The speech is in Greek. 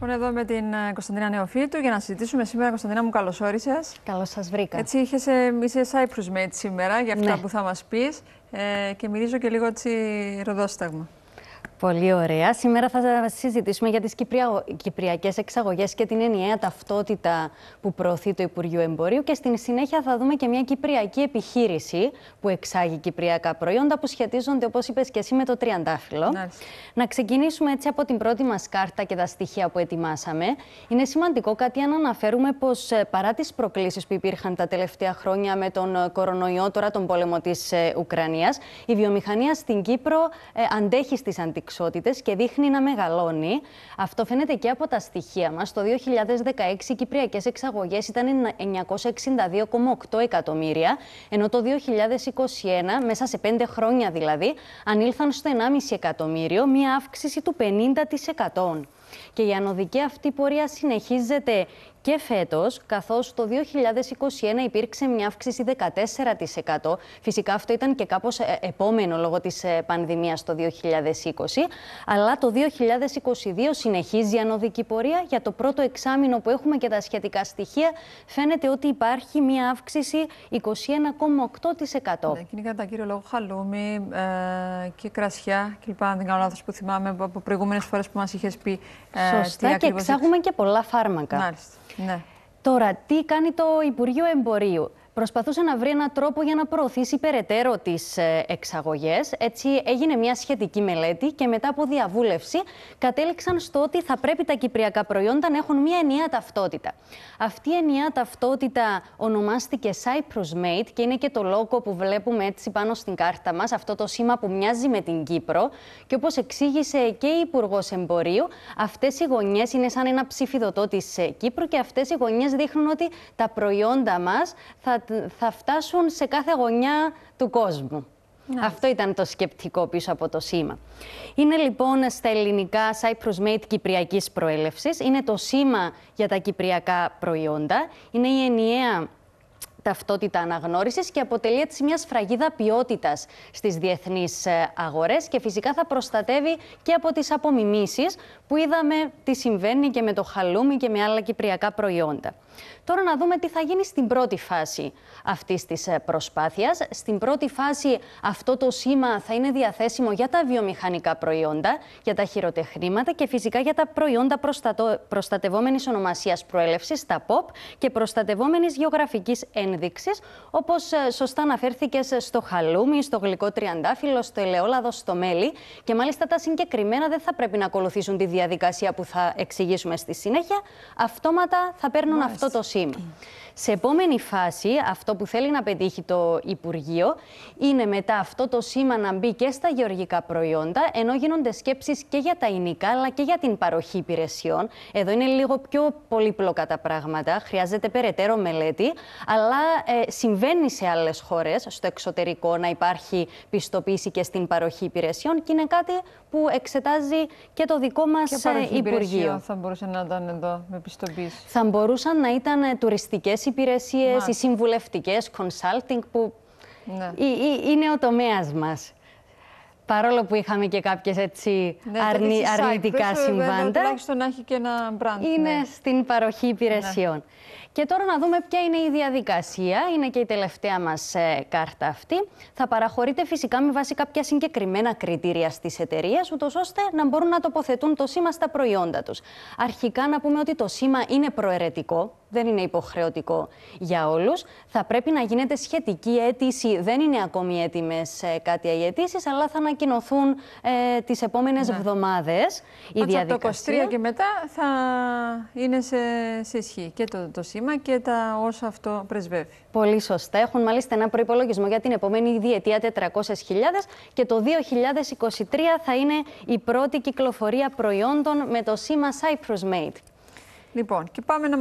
Λοιπόν, εδώ με την ε, Κωνσταντίνα Νεοφίτου για να συζητήσουμε σήμερα. Κωνσταντίνα μου, καλώς όρισες. Καλώς σας βρήκα. Έτσι, είχες, ε, είσαι Cyprus Mate σήμερα για αυτά ναι. που θα μας πεις ε, και μυρίζω και λίγο έτσι ροδόσταγμα. Πολύ ωραία. Σήμερα θα συζητήσουμε για τις κυπριακές εξαγωγές και την ενιαία ταυτότητα που προωθεί το Υπουργείο Εμπορίου και στην συνέχεια θα δούμε και μια κυπριακή επιχείρηση που εξάγει κυπριακά προϊόντα που σχετίζονται, όπως είπες και εσύ, με το τριαντάφυλλο. Να ξεκινήσουμε έτσι από την πρώτη μας κάρτα και τα στοιχεία που ετοιμάσαμε. Είναι σημαντικό κάτι αν αναφέρουμε πως ε, παρά τις προκλήσεις που υπήρχαν τα τελευταία χρόνια με τον ε, κορονοϊό, τώρα τον πόλεμο της ε, Ουκρανίας, η βιομηχανία στην Κύπρο αντέχει στις αντικ και δείχνει να μεγαλώνει. Αυτό φαίνεται και από τα στοιχεία μας. Το 2016 οι κυπριακές εξαγωγές ήταν 962,8 εκατομμύρια, ενώ το 2021, μέσα σε πέντε χρόνια δηλαδή, ανήλθαν στο 1,5 εκατομμύριο, μία αύξηση του 50%. Και η ανωδική αυτή πορεία συνεχίζεται και φέτος, καθώς το 2021 υπήρξε μια αύξηση 14%. Φυσικά αυτό ήταν και κάπως ε, επόμενο λόγω της ε, πανδημίας το 2020 αλλά το 2022 συνεχίζει η ανωδική πορεία. Για το πρώτο εξάμεινο που έχουμε και τα σχετικά στοιχεία, φαίνεται ότι υπάρχει μία αύξηση 21,8%. Δεν ναι, είναι κύριο λόγο χαλούμι ε, και κρασιά κλπ. Αν δεν κάνω λάθος που θυμάμαι από προηγούμενες φορές που μας είχες πει. Ε, Σωστά, και εξάγουμε και πολλά φάρμακα. Μάλιστα. Ναι. Τώρα, τι κάνει το Υπουργείο Εμπορίου προσπαθούσε να βρει έναν τρόπο για να προωθήσει περαιτέρω τις ε, εξαγωγές. Έτσι, έγινε μια σχετική μελέτη και μετά από διαβούλευση κατέληξαν στο ότι θα πρέπει τα κυπριακά προϊόντα να έχουν μια ενιαία ταυτότητα. Αυτή η ενιαία ταυτότητα ονομάστηκε Cyprus Made και είναι και το λόγο που βλέπουμε έτσι πάνω στην κάρτα μας, αυτό το σήμα που μοιάζει με την Κύπρο. Και όπως εξήγησε και η Υπουργός Εμπορίου, αυτές οι γωνιές είναι σαν ένα ψηφιδωτό της ε, Κύπρου και αυτές οι γωνιές δείχνουν ότι τα προϊόντα μας θα θα φτάσουν σε κάθε γωνιά του κόσμου. Ναι. Αυτό ήταν το σκεπτικό πίσω από το σήμα. Είναι λοιπόν στα ελληνικά Cyprus Made Κυπριακής προέλευσης. Είναι το σήμα για τα κυπριακά προϊόντα. Είναι η ενιαία ταυτότητα αναγνώρισης και αποτελεί έτσι μια σφραγίδα ποιότητας στις διεθνείς ε, αγορές και φυσικά θα προστατεύει και από τις απομιμήσεις που είδαμε τι συμβαίνει και με το χαλούμι και με άλλα κυπριακά προϊόντα. Τώρα να δούμε τι θα γίνει στην πρώτη φάση αυτής της ε, προσπάθειας. Στην πρώτη φάση, αυτό το σήμα θα είναι διαθέσιμο για τα βιομηχανικά προϊόντα, για τα χειροτεχνήματα και φυσικά για τα προϊόντα προστατευόμενης ονομασίας προέλευσης, τα POP, και προστατευόμενης γεωγραφικής ένδειξη ενδείξεις, όπως ε, σωστά αναφέρθηκες ε, στο χαλούμι, στο γλυκό τριαντάφυλλο, στο ελαιόλαδο, στο μέλι. Και μάλιστα τα συγκεκριμένα δεν θα πρέπει να ακολουθήσουν τη διαδικασία που θα εξηγήσουμε στη συνέχεια. Αυτόματα θα παίρνουν αυτό το σήμα. Ε. Σε επόμενη φάση, αυτό που θέλει να πετύχει το Υπουργείο είναι μετά αυτό το σήμα να μπει και στα γεωργικά προϊόντα, ενώ γίνονται σκέψεις και για τα εινικά, αλλά και για την παροχή υπηρεσιών. Εδώ είναι λίγο πιο πολύπλοκα τα πράγματα, χρειάζεται περαιτέρω μελέτη, αλλά ε, συμβαίνει σε άλλες χώρες, στο εξωτερικό, να υπάρχει πιστοποίηση και στην παροχή υπηρεσιών και είναι κάτι που εξετάζει και το δικό μας ε, Υπουργείο. Θα μπορούσαν να ήταν εδώ με πιστοποίηση. Θα μπορούσαν να ήταν ε, τουριστικές υπηρεσίες, ή συμβουλευτικές, consulting, που ναι. είναι ο τομέας μας. Παρόλο που είχαμε και κάποιες έτσι ναι, αρνη, αρνητικά συμβάντα. συμβάντα. Τουλάχιστον να έχει και ένα ναι. Είναι στην παροχή υπηρεσιών. Ναι. Και τώρα να δούμε ποια είναι η διαδικασία. Είναι και η τελευταία μας ε, κάρτα αυτή. Θα παραχωρείται φυσικά με βάση κάποια συγκεκριμένα κριτήρια στις εταιρείες, ούτως ώστε να μπορούν να τοποθετούν το σήμα στα προϊόντα τους. Αρχικά να πούμε ότι το σήμα είναι προαιρετικό δεν είναι υποχρεωτικό για όλους. Θα πρέπει να γίνεται σχετική αίτηση. Δεν είναι ακόμη έτοιμες ε, κάτι οι αιτήσεις, αλλά θα ανακοινωθούν ε, τις επόμενες ναι. η διαδικασία. Από το 23 και μετά θα είναι σε, σε ισχύ και το, το σήμα και τα όσα αυτό πρεσβεύει. Πολύ σωστά. Έχουν μάλιστα ένα προϋπολογισμό για την επόμενη διετία 400.000 και το 2023 θα είναι η πρώτη κυκλοφορία προϊόντων με το σήμα Cyprus Made. Λοιπόν, και πάμε να